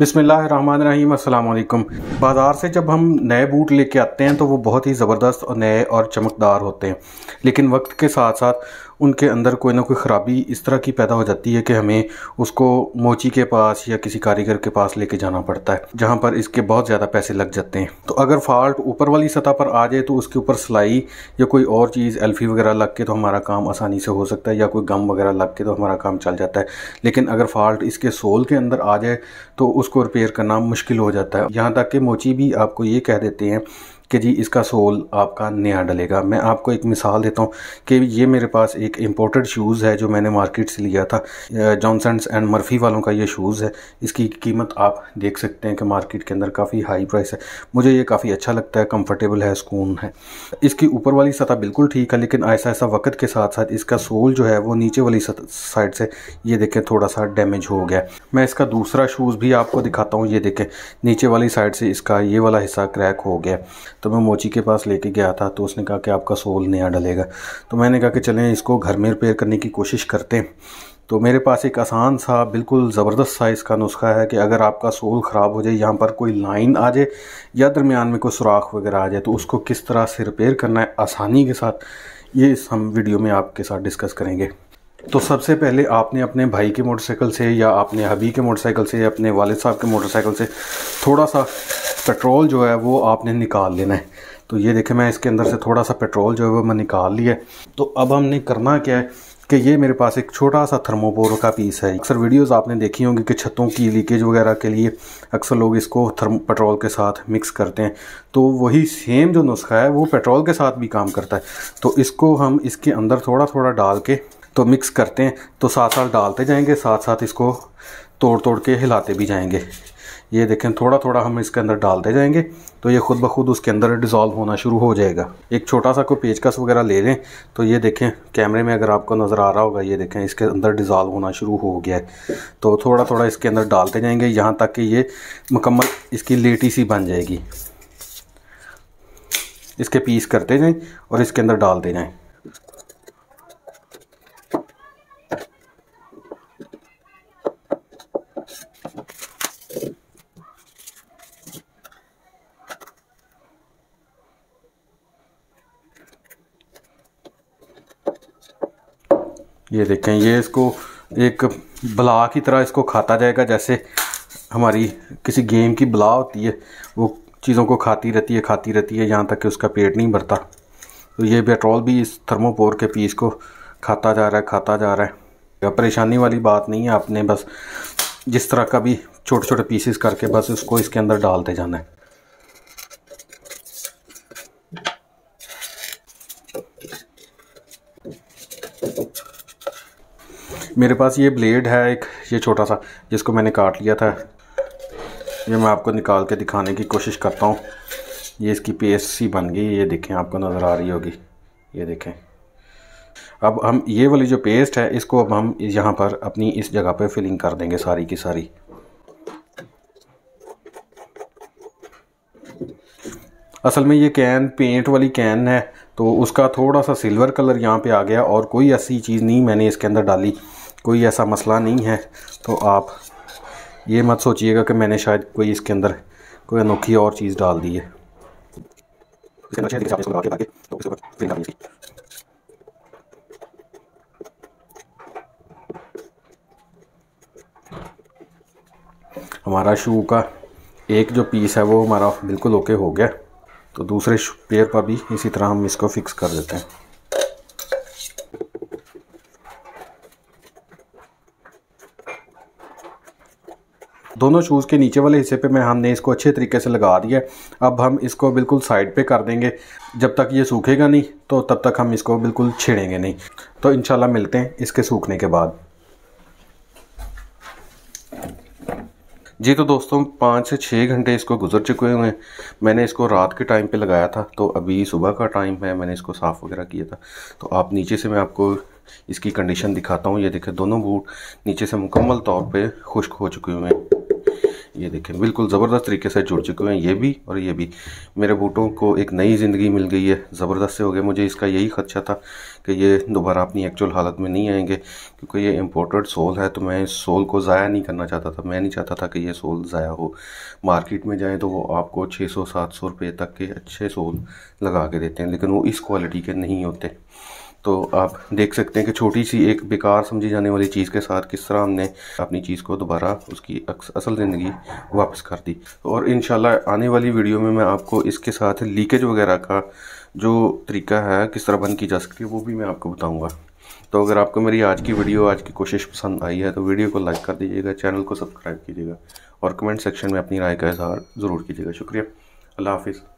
बिसमीम अल्लाम बाज़ार से जब हम नए बूट लेके आते हैं तो वो बहुत ही ज़बरदस्त और नए और चमकदार होते हैं लेकिन वक्त के साथ साथ उनके अंदर कोई ना कोई ख़राबी इस तरह की पैदा हो जाती है कि हमें उसको मोची के पास या किसी कारीगर के पास लेके जाना पड़ता है जहाँ पर इसके बहुत ज़्यादा पैसे लग जाते हैं तो अगर फॉल्ट ऊपर वाली सतह पर आ जाए तो उसके ऊपर सिलाई या कोई और चीज़ एल्फी वगैरह लग के तो हमारा काम आसानी से हो सकता है या कोई गम वगैरह लग के तो हमारा काम चल जाता है लेकिन अगर फॉल्ट इसके सोल के अंदर आ जाए तो उसको रिपेयर करना मुश्किल हो जाता है यहाँ तक कि मोची भी आपको ये कह देते हैं कि जी इसका सोल आपका नया डलेगा मैं आपको एक मिसाल देता हूँ कि ये मेरे पास एक इम्पोर्टेड शूज़ है जो मैंने मार्केट से लिया था जॉनसन एंड मर्फी वालों का ये शूज़ है इसकी कीमत आप देख सकते हैं कि मार्केट के अंदर काफ़ी हाई प्राइस है मुझे ये काफ़ी अच्छा लगता है कम्फर्टेबल है सुकून है इसकी ऊपर वाली सतह बिल्कुल ठीक है लेकिन ऐसा ऐसा वक्त के साथ साथ इसका सोल जो है वो नीचे वाली साइड से ये देखें थोड़ा सा डैमेज हो गया मैं इसका दूसरा शूज़ भी आपको दिखाता हूँ ये देखें नीचे वाली साइड से इसका ये वाला हिस्सा क्रैक हो गया तो मैं मोची के पास लेके गया था तो उसने कहा कि आपका सोल नया डलेगा तो मैंने कहा कि चलें इसको घर में रिपेयर करने की कोशिश करते हैं तो मेरे पास एक आसान सा बिल्कुल ज़बरदस्त सा इसका नुस्खा है कि अगर आपका सोल ख़राब हो जाए यहाँ पर कोई लाइन आ जाए या दरमियान में कोई सुराख वगैरह आ जाए तो उसको किस तरह से रिपेयर करना है आसानी के साथ ये इस हम वीडियो में आपके साथ डिस्कस करेंगे तो सबसे पहले आपने अपने भाई के मोटरसाइकिल से या आपने हबी के मोटरसाइकिल से या अपने वालद साहब के मोटरसाइकिल से थोड़ा सा पेट्रोल जो है वो आपने निकाल लेना है तो ये देखे मैं इसके अंदर से थोड़ा सा पेट्रोल जो है वो मैं निकाल लिया तो अब हमने करना क्या है कि ये मेरे पास एक छोटा सा थर्मोपोर का पीस है अक्सर वीडियोस आपने देखी होंगी कि छतों की लीकेज वगैरह के लिए अक्सर लोग इसको थर्म पेट्रोल के साथ मिक्स करते हैं तो वही सेम जो नुस्खा है वो पेट्रोल के साथ भी काम करता है तो इसको हम इसके अंदर थोड़ा थोड़ा डाल के तो मिक्स करते हैं तो साथ साथ डालते जाएंगे साथ साथ इसको तोड़ तोड़ के हिलाते भी जाएंगे ये देखें थोड़ा थोड़ा हम इसके अंदर डालते जाएंगे तो ये खुद ब खुद उसके अंदर डिज़ोल्व होना शुरू हो जाएगा एक छोटा सा कोई पेचकस वगैरह ले लें तो ये देखें कैमरे में अगर आपको नज़र आ रहा होगा ये देखें इसके अंदर डिज़ोल्व होना शुरू हो गया है तो थोड़ा थोड़ा इसके अंदर डालते जाएंगे यहाँ तक कि ये मुकम्मल इसकी लेटी सी बन जाएगी इसके पीस करते जाएँ और इसके अंदर डालते जाएँ ये देखें ये इसको एक बला की तरह इसको खाता जाएगा जैसे हमारी किसी गेम की बला होती है वो चीज़ों को खाती रहती है खाती रहती है यहाँ तक कि उसका पेट नहीं भरता तो ये पेट्रोल भी इस थर्मोपोर के पीस को खाता जा रहा है खाता जा रहा है परेशानी वाली बात नहीं है आपने बस जिस तरह का भी छोटे छोटे पीसेस करके बस उसको इसके अंदर डालते जाना है मेरे पास ये ब्लेड है एक ये छोटा सा जिसको मैंने काट लिया था ये मैं आपको निकाल के दिखाने की कोशिश करता हूँ ये इसकी पेस्ट सी बन गई ये देखें आपको नज़र आ रही होगी ये देखें अब हम ये वाली जो पेस्ट है इसको अब हम यहाँ पर अपनी इस जगह पर फिलिंग कर देंगे सारी की सारी असल में ये कैन पेंट वाली कैन है तो उसका थोड़ा सा सिल्वर कलर यहाँ पे आ गया और कोई ऐसी चीज़ नहीं मैंने इसके अंदर डाली कोई ऐसा मसला नहीं है तो आप ये मत सोचिएगा कि मैंने शायद कोई इसके अंदर कोई अनोखी और चीज़ डाल दी है हमारा शू का एक जो पीस है वो हमारा बिल्कुल ओके हो गया तो दूसरे पेयर पर भी इसी तरह हम इसको फिक्स कर देते हैं दोनों शूज़ के नीचे वाले हिस्से पे मैं हमने इसको अच्छे तरीके से लगा दिया अब हम इसको बिल्कुल साइड पे कर देंगे जब तक ये सूखेगा नहीं तो तब तक हम इसको बिल्कुल छेड़ेंगे नहीं तो इन मिलते हैं इसके सूखने के बाद जी तो दोस्तों पाँच से छः घंटे इसको गुजर चुके हुए हैं मैंने इसको रात के टाइम पे लगाया था तो अभी सुबह का टाइम है मैंने इसको साफ़ वगैरह किया था तो आप नीचे से मैं आपको इसकी कंडीशन दिखाता हूँ ये देखें दोनों बूट नीचे से मुकम्मल तौर पे खुश्क हो चुके हुए हैं ये देखें बिल्कुल ज़बरदस्त तरीके से जुड़ चुके हैं ये भी और ये भी मेरे बूटों को एक नई ज़िंदगी मिल गई है ज़बरदस्त से हो गया मुझे इसका यही खदशा था कि ये दोबारा अपनी एक्चुअल हालत में नहीं आएंगे क्योंकि ये इम्पोर्टेड सोल है तो मैं इस सोल को ज़ाया नहीं करना चाहता था मैं नहीं चाहता था कि ये सोल ज़ाया हो मार्केट में जाएँ तो वो आपको छः सौ सात सौ रुपये तक के अच्छे सोल लगा के देते हैं लेकिन वो इस क्वालिटी के नहीं होते तो आप देख सकते हैं कि छोटी सी एक बेकार समझी जाने वाली चीज़ के साथ किस तरह हमने अपनी चीज़ को दोबारा उसकी असल ज़िंदगी वापस कर दी और इन आने वाली वीडियो में मैं आपको इसके साथ लीकेज वगैरह का जो तरीका है किस तरह बंद की जा सकती है वो भी मैं आपको बताऊँगा तो अगर आपको मेरी आज की वीडियो आज की कोशिश पसंद आई है तो वीडियो को लाइक कर दीजिएगा चैनल को सब्सक्राइब कीजिएगा और कमेंट सेक्शन में अपनी राय का इजहार ज़रूर कीजिएगा शुक्रिया अल्लाह हाफिज़